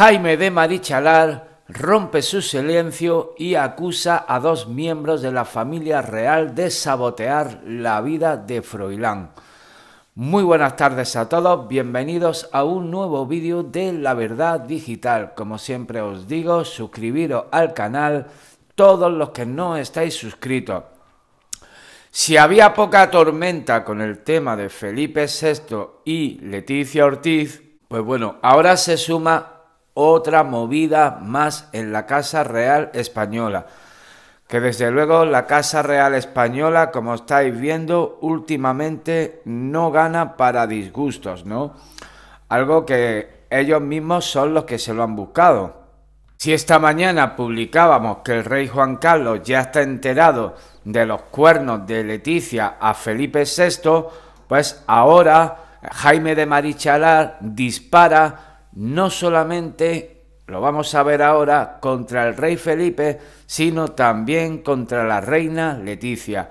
Jaime de Marichalar rompe su silencio y acusa a dos miembros de la familia real de sabotear la vida de Froilán. Muy buenas tardes a todos, bienvenidos a un nuevo vídeo de La Verdad Digital. Como siempre os digo, suscribiros al canal todos los que no estáis suscritos. Si había poca tormenta con el tema de Felipe VI y Leticia Ortiz, pues bueno, ahora se suma otra movida más en la Casa Real Española. Que desde luego la Casa Real Española, como estáis viendo, últimamente no gana para disgustos, ¿no? Algo que ellos mismos son los que se lo han buscado. Si esta mañana publicábamos que el rey Juan Carlos ya está enterado de los cuernos de Leticia a Felipe VI, pues ahora Jaime de Marichalar dispara no solamente, lo vamos a ver ahora, contra el rey Felipe, sino también contra la reina Leticia.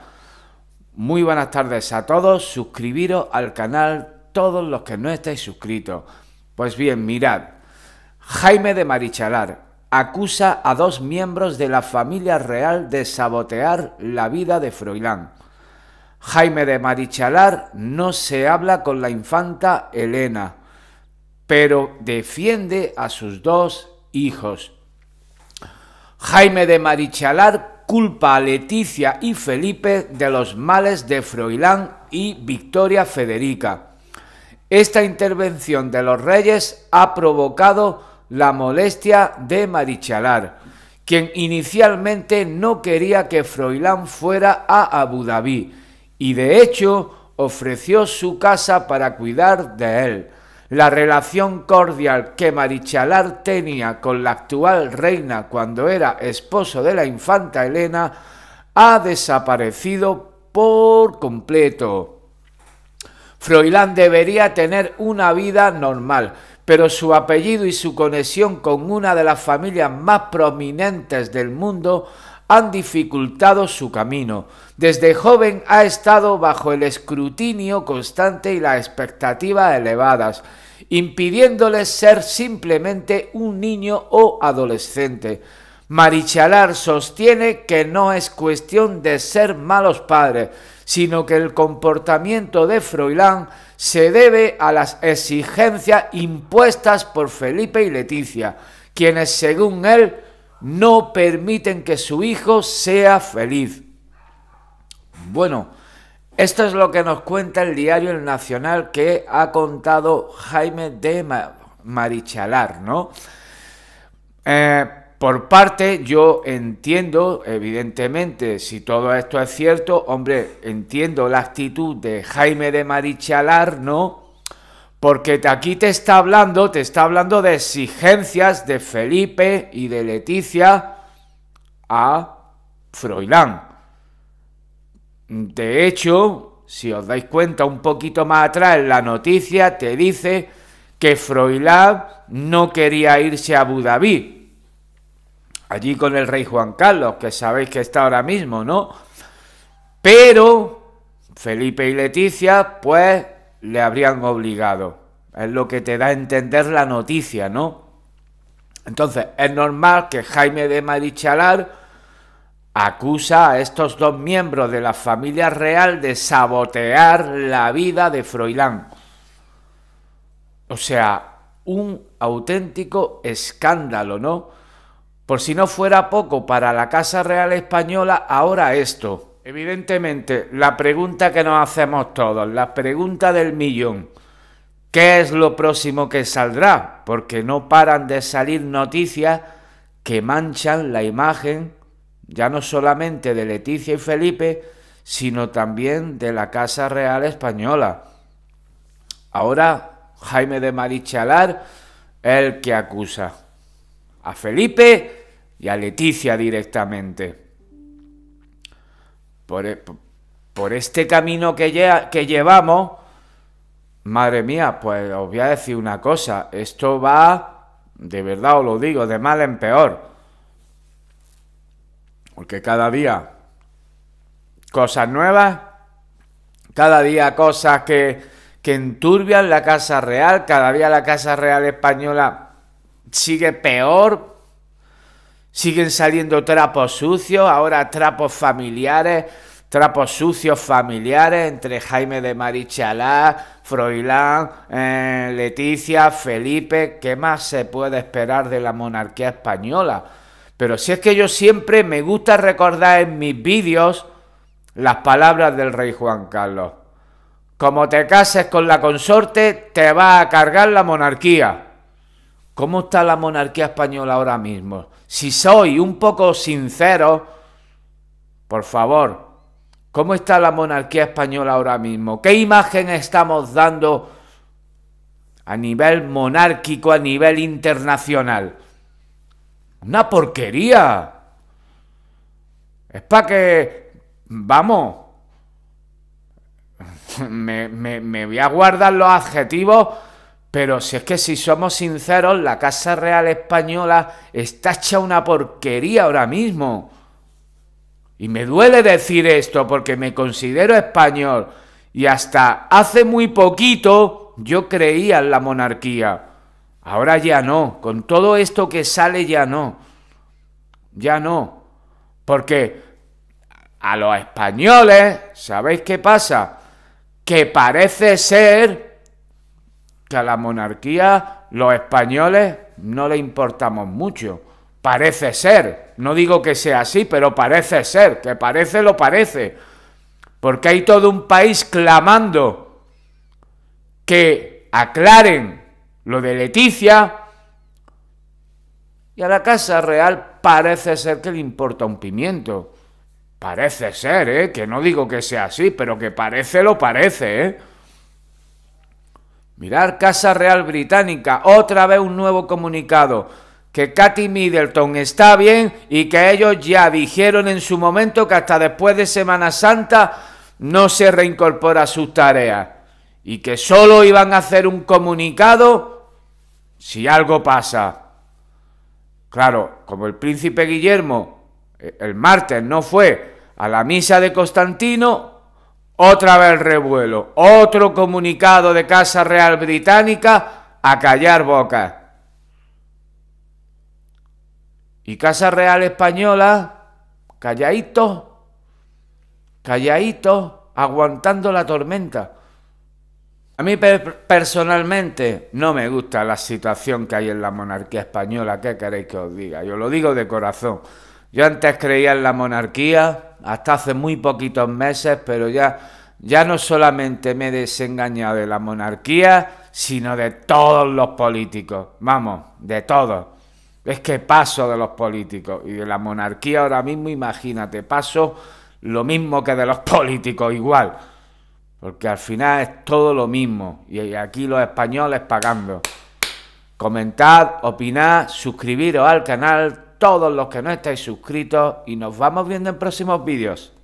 Muy buenas tardes a todos, suscribiros al canal todos los que no estáis suscritos. Pues bien, mirad, Jaime de Marichalar acusa a dos miembros de la familia real de sabotear la vida de Froilán. Jaime de Marichalar no se habla con la infanta Elena, pero defiende a sus dos hijos. Jaime de Marichalar culpa a Leticia y Felipe de los males de Froilán y Victoria Federica. Esta intervención de los reyes ha provocado la molestia de Marichalar, quien inicialmente no quería que Froilán fuera a Abu Dhabi y de hecho ofreció su casa para cuidar de él. La relación cordial que Marichalar tenía con la actual reina cuando era esposo de la infanta Elena ha desaparecido por completo. Froilán debería tener una vida normal, pero su apellido y su conexión con una de las familias más prominentes del mundo han dificultado su camino. Desde joven ha estado bajo el escrutinio constante y la expectativa elevadas, impidiéndole ser simplemente un niño o adolescente. Marichalar sostiene que no es cuestión de ser malos padres, sino que el comportamiento de Froilán se debe a las exigencias impuestas por Felipe y Leticia, quienes según él no permiten que su hijo sea feliz. Bueno, esto es lo que nos cuenta el diario El Nacional que ha contado Jaime de Marichalar, ¿no? Eh, por parte, yo entiendo, evidentemente, si todo esto es cierto, hombre, entiendo la actitud de Jaime de Marichalar, ¿no? Porque aquí te está hablando, te está hablando de exigencias de Felipe y de Leticia a Froilán. De hecho, si os dais cuenta un poquito más atrás en la noticia, te dice que Froilán no quería irse a Budaví, allí con el rey Juan Carlos, que sabéis que está ahora mismo, ¿no? Pero Felipe y Leticia, pues le habrían obligado. Es lo que te da a entender la noticia, ¿no? Entonces, es normal que Jaime de Marichalar acusa a estos dos miembros de la familia real de sabotear la vida de Froilán. O sea, un auténtico escándalo, ¿no? Por si no fuera poco para la Casa Real Española, ahora esto. Evidentemente, la pregunta que nos hacemos todos, la pregunta del millón, ¿qué es lo próximo que saldrá? Porque no paran de salir noticias que manchan la imagen ya no solamente de Leticia y Felipe, sino también de la Casa Real Española. Ahora Jaime de Marichalar el que acusa a Felipe y a Leticia directamente. E, por, este camino que, que llevamos, madre mía, pues os voy a decir una cosa, esto va, de verdad os lo digo, de mal en peor. Porque cada día cosas nuevas, cada día cosas que, que enturbian la Casa Real, cada día la Casa Real española sigue peor, Siguen saliendo trapos sucios, ahora trapos familiares, trapos sucios familiares entre Jaime de Marichalá, Froilán, eh, Leticia, Felipe. ¿Qué más se puede esperar de la monarquía española? Pero si es que yo siempre me gusta recordar en mis vídeos las palabras del rey Juan Carlos. Como te cases con la consorte, te va a cargar la monarquía. ¿Cómo está la monarquía española ahora mismo? Si soy un poco sincero, por favor, ¿cómo está la monarquía española ahora mismo? ¿Qué imagen estamos dando a nivel monárquico, a nivel internacional? Una porquería. Es para que... Vamos. Me, voy a guardar los adjetivos pero si es que si somos sinceros, la Casa Real Española está hecha una porquería ahora mismo. Y me duele decir esto porque me considero español. Y hasta hace muy poquito yo creía en la monarquía. Ahora ya no. Con todo esto que sale ya no. Ya no. Porque a los españoles, ¿sabéis qué pasa? Que parece ser que a la monarquía los españoles no le importamos mucho. Parece ser, no digo que sea así, pero parece ser, que parece lo parece. Porque hay todo un país clamando que aclaren lo de Leticia y a la Casa Real parece ser que le importa un pimiento. Parece ser, ¿eh? Que no digo que sea así, pero que parece lo parece, ¿eh? Mirar Casa Real Británica, otra vez un nuevo comunicado, que Katy Middleton está bien y que ellos ya dijeron en su momento que hasta después de Semana Santa no se reincorpora a sus tareas y que solo iban a hacer un comunicado si algo pasa. Claro, como el príncipe Guillermo eh, el martes no fue a la misa de Constantino, otra vez el revuelo, otro comunicado de Casa Real Británica a callar boca Y Casa Real Española, calladito, calladito, aguantando la tormenta. A mí personalmente no me gusta la situación que hay en la monarquía española, ¿qué queréis que os diga? Yo lo digo de corazón. Yo antes creía en la monarquía, hasta hace muy poquitos meses, pero ya, ya no solamente me he desengañado de la monarquía, sino de todos los políticos. Vamos, de todos. Es que paso de los políticos y de la monarquía ahora mismo, imagínate, paso lo mismo que de los políticos, igual. Porque al final es todo lo mismo. Y aquí los españoles pagando. Comentad, opinad, suscribiros al canal, todos los que no estáis suscritos y nos vamos viendo en próximos vídeos.